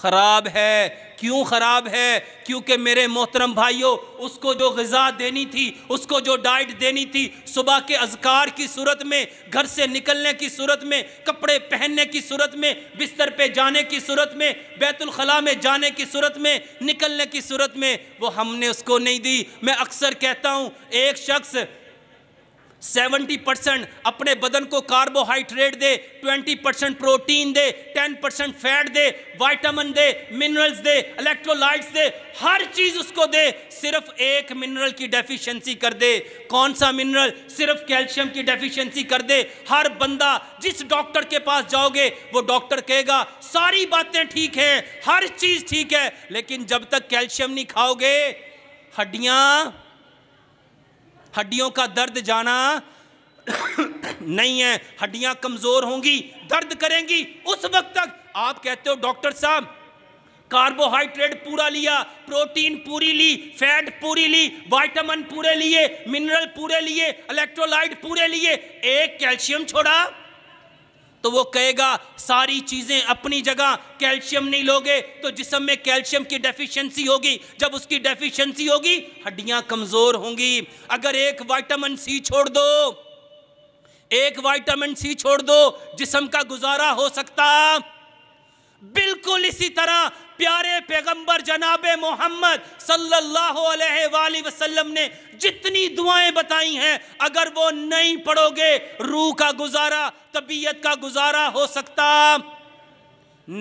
ख़राब है क्यों ख़राब है क्योंकि मेरे मोहतरम भाइयों उसको जो गज़ा देनी थी उसको जो डाइट देनी थी सुबह के अजकार की सूरत में घर से निकलने की सूरत में कपड़े पहनने की सूरत में बिस्तर पे जाने की सूरत में बैतुलखला में जाने की सूरत में निकलने की सूरत में वो हमने उसको नहीं दी मैं अक्सर कहता हूँ एक शख्स सेवेंटी परसेंट अपने बदन को कार्बोहाइड्रेट दे ट्वेंटी परसेंट प्रोटीन दे टेन परसेंट फैट दे वाइटामिन दे मिनरल्स दे इलेक्ट्रोलाइट्स दे हर चीज़ उसको दे सिर्फ एक मिनरल की डेफिशिएंसी कर दे कौन सा मिनरल सिर्फ कैल्शियम की डेफिशिएंसी कर दे हर बंदा जिस डॉक्टर के पास जाओगे वो डॉक्टर कहेगा सारी बातें ठीक है हर चीज़ ठीक है लेकिन जब तक कैल्शियम नहीं खाओगे हड्डियाँ हड्डियों का दर्द जाना नहीं है हड्डियां कमज़ोर होंगी दर्द करेंगी उस वक्त तक आप कहते हो डॉक्टर साहब कार्बोहाइड्रेट पूरा लिया प्रोटीन पूरी ली फैट पूरी ली वाइटामिन पूरे लिए मिनरल पूरे लिए इलेक्ट्रोलाइट पूरे लिए एक कैल्शियम छोड़ा तो वो कहेगा सारी चीज़ें अपनी जगह कैल्शियम नहीं लोगे तो जिसम में कैल्शियम की डेफिशिएंसी होगी जब उसकी डेफिशिएंसी होगी हड्डियां कमज़ोर होंगी अगर एक वाइटामिन सी छोड़ दो एक वाइटामिन सी छोड़ दो जिसम का गुजारा हो सकता इसी तरह प्यारे पैगंबर जनाब मोहम्मद सल्लल्लाहु अलैहि वसल्लम ने जितनी दुआएं बताई हैं अगर वो नहीं पढ़ोगे रूह का गुजारा तबीयत का गुजारा हो सकता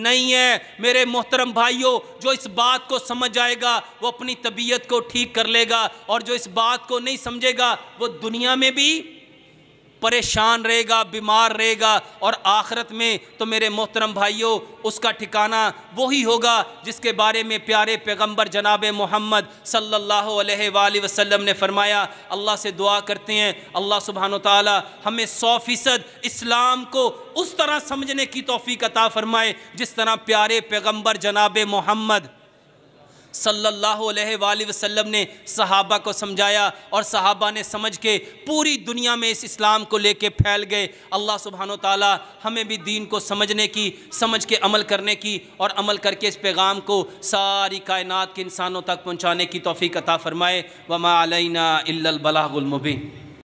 नहीं है मेरे मोहतरम भाइयों जो इस बात को समझ आएगा वो अपनी तबीयत को ठीक कर लेगा और जो इस बात को नहीं समझेगा वो दुनिया में भी परेशान रहेगा बीमार रहेगा और आखिरत में तो मेरे मोहतरम भाइयों उसका ठिकाना वही होगा जिसके बारे में प्यारे पैगंबर जनाब मोहम्मद सल्लल्लाहु अलैहि वसल्लम ने फरमाया अल्लाह से दुआ करते हैं अल्लाह सुबहान ताली हमें सौ फ़ीसद इस्लाम को उस तरह समझने की तोफ़ी अता फ़रमाए जिस तरह प्यारे पैगम्बर जनाब मोहम्मद सल्लल्लाहु अलैहि वसल्लम ने सहाबा को समझाया और सहाबा ने समझ के पूरी दुनिया में इस इस्लाम को लेके फैल गए अल्लाह सुबहान तला हमें भी दीन को समझने की समझ के अमल करने की और अमल करके इस पैगाम को सारी कायनात के इंसानों तक पहुँचाने की तोफ़ी कता फ़रमाए वमा अलना इल्लल